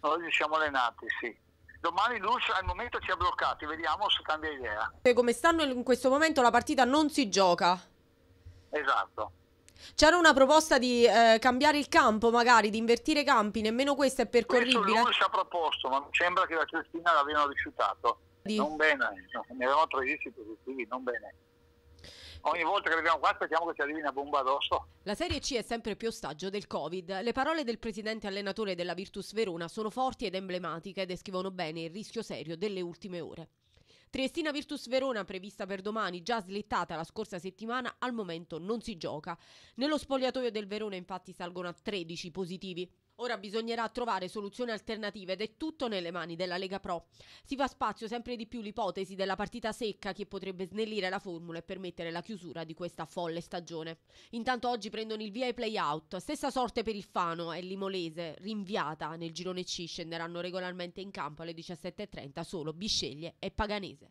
Oggi siamo allenati, sì. Domani Luz al momento ci ha bloccati, vediamo se cambia idea. E come stanno in questo momento la partita non si gioca. Esatto. C'era una proposta di eh, cambiare il campo, magari, di invertire campi, nemmeno questo è percorribile. Questo ha proposto, ma sembra che la Cristina l'abbiano rifiutato. Di... Non bene, ne avevamo 13 positivi, non bene ogni volta che arriviamo qua aspettiamo che ci arrivi una bomba addosso. La Serie C è sempre più ostaggio del Covid. Le parole del presidente allenatore della Virtus Verona sono forti ed emblematiche e descrivono bene il rischio serio delle ultime ore. Triestina Virtus Verona prevista per domani, già slittata la scorsa settimana, al momento non si gioca. Nello spogliatoio del Verona infatti salgono a 13 positivi. Ora bisognerà trovare soluzioni alternative ed è tutto nelle mani della Lega Pro. Si fa spazio sempre di più l'ipotesi della partita secca che potrebbe snellire la formula e permettere la chiusura di questa folle stagione. Intanto oggi prendono il via i playout. Stessa sorte per il Fano e l'Imolese, rinviata nel girone C, scenderanno regolarmente in campo alle 17.30 solo Bisceglie e Paganese.